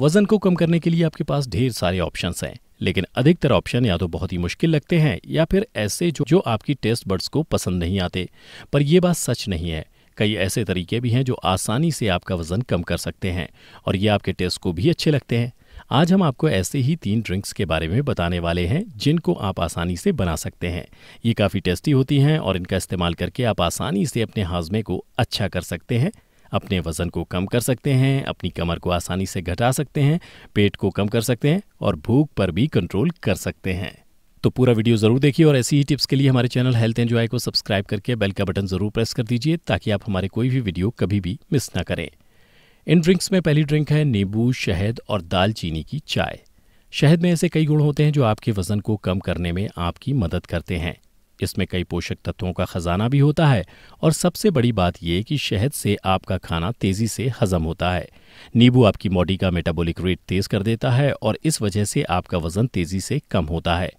वजन को कम करने के लिए आपके पास ढेर सारे ऑप्शन हैं लेकिन अधिकतर ऑप्शन या तो बहुत ही मुश्किल लगते हैं या फिर ऐसे जो जो आपकी टेस्ट बर्ड्स को पसंद नहीं आते पर यह बात सच नहीं है कई ऐसे तरीके भी हैं जो आसानी से आपका वजन कम कर सकते हैं और ये आपके टेस्ट को भी अच्छे लगते हैं आज हम आपको ऐसे ही तीन ड्रिंक्स के बारे में बताने वाले हैं जिनको आप आसानी से बना सकते हैं ये काफ़ी टेस्टी होती हैं और इनका इस्तेमाल करके आप आसानी से अपने हाजमे को अच्छा कर सकते हैं अपने वज़न को कम कर सकते हैं अपनी कमर को आसानी से घटा सकते हैं पेट को कम कर सकते हैं और भूख पर भी कंट्रोल कर सकते हैं तो पूरा वीडियो ज़रूर देखिए और ऐसी ही टिप्स के लिए हमारे चैनल हेल्थ एंजॉय को सब्सक्राइब करके बेल का बटन ज़रूर प्रेस कर दीजिए ताकि आप हमारे कोई भी वीडियो कभी भी मिस ना करें इन ड्रिंक्स में पहली ड्रिंक है नींबू शहद और दालचीनी की चाय शहद में ऐसे कई गुण होते हैं जो आपके वजन को कम करने में आपकी मदद करते हैं इसमें कई पोषक तत्वों का खजाना भी होता है और सबसे बड़ी बात यह कि शहद से आपका खाना तेजी से हजम होता है नींबू आपकी बॉडी का मेटाबॉलिक रेट तेज कर देता है और इस वजह से आपका वजन तेजी से कम होता है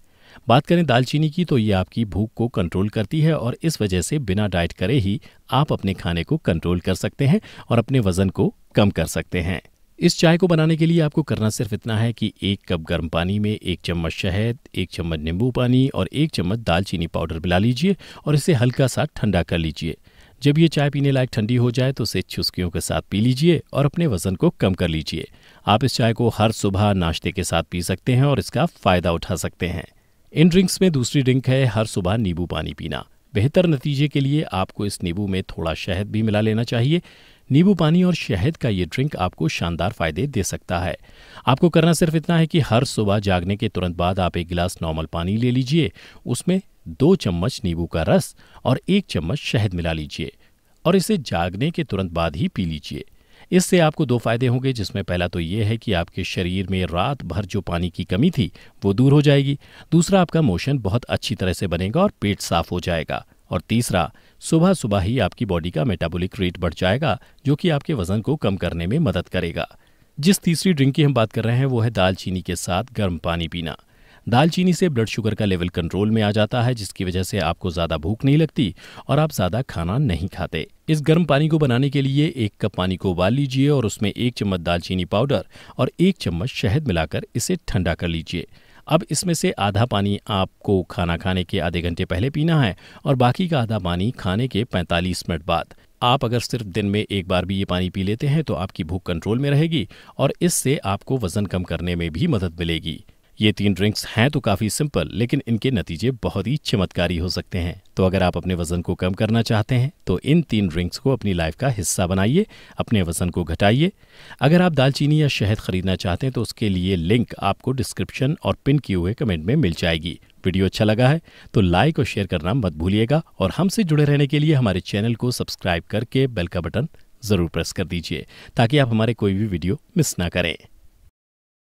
बात करें दालचीनी की तो ये आपकी भूख को कंट्रोल करती है और इस वजह से बिना डाइट करे ही आप अपने खाने को कंट्रोल कर सकते हैं और अपने वजन को कम कर सकते हैं इस चाय को बनाने के लिए आपको करना सिर्फ इतना है कि एक कप गर्म पानी में एक चम्मच शहद एक चम्मच नींबू पानी और एक चम्मच दालचीनी पाउडर मिला लीजिए और इसे हल्का सा ठंडा कर लीजिए जब ये चाय पीने लायक ठंडी हो जाए तो इसे छुस्कियों के साथ पी लीजिए और अपने वजन को कम कर लीजिए आप इस चाय को हर सुबह नाश्ते के साथ पी सकते हैं और इसका फायदा उठा सकते हैं इन ड्रिंक्स में दूसरी ड्रिंक है हर सुबह नींबू पानी पीना बेहतर नतीजे के लिए आपको इस नींबू में थोड़ा शहद भी मिला लेना चाहिए नींबू पानी और शहद का ये ड्रिंक आपको शानदार फायदे दे सकता है आपको करना सिर्फ इतना है कि हर सुबह जागने के तुरंत बाद आप एक गिलास नॉर्मल पानी ले लीजिए उसमें दो चम्मच नींबू का रस और एक चम्मच शहद मिला लीजिए और इसे जागने के तुरंत बाद ही पी लीजिए इससे आपको दो फायदे होंगे जिसमें पहला तो ये है कि आपके शरीर में रात भर जो पानी की कमी थी वो दूर हो जाएगी दूसरा आपका मोशन बहुत अच्छी तरह से बनेगा और पेट साफ हो जाएगा और तीसरा सुबह सुबह ही आपकी बॉडी का मेटाबॉलिक रेट बढ़ जाएगा जो कि आपके वजन को कम करने में मदद करेगा जिस तीसरी ड्रिंक की हम बात कर रहे हैं वो है दालचीनी के साथ गर्म पानी पीना दालचीनी से ब्लड शुगर का लेवल कंट्रोल में आ जाता है जिसकी वजह से आपको ज़्यादा भूख नहीं लगती और आप ज़्यादा खाना नहीं खाते इस गर्म पानी को बनाने के लिए एक कप पानी को उबाल लीजिए और उसमें एक चम्मच दालचीनी पाउडर और एक चम्मच शहद मिलाकर इसे ठंडा कर लीजिए अब इसमें से आधा पानी आपको खाना खाने के आधे घंटे पहले पीना है और बाकी का आधा पानी खाने के 45 मिनट बाद आप अगर सिर्फ दिन में एक बार भी ये पानी पी लेते हैं तो आपकी भूख कंट्रोल में रहेगी और इससे आपको वज़न कम करने में भी मदद मिलेगी ये तीन ड्रिंक्स हैं तो काफ़ी सिंपल लेकिन इनके नतीजे बहुत ही चमत्कारी हो सकते हैं तो अगर आप अपने वजन को कम करना चाहते हैं तो इन तीन ड्रिंक्स को अपनी लाइफ का हिस्सा बनाइए अपने वजन को घटाइए अगर आप दालचीनी या शहद खरीदना चाहते हैं तो उसके लिए लिंक आपको डिस्क्रिप्शन और पिन किए हुए कमेंट में मिल जाएगी वीडियो अच्छा लगा है तो लाइक और शेयर करना मत भूलिएगा और हमसे जुड़े रहने के लिए हमारे चैनल को सब्सक्राइब करके बेल का बटन ज़रूर प्रेस कर दीजिए ताकि आप हमारे कोई भी वीडियो मिस ना करें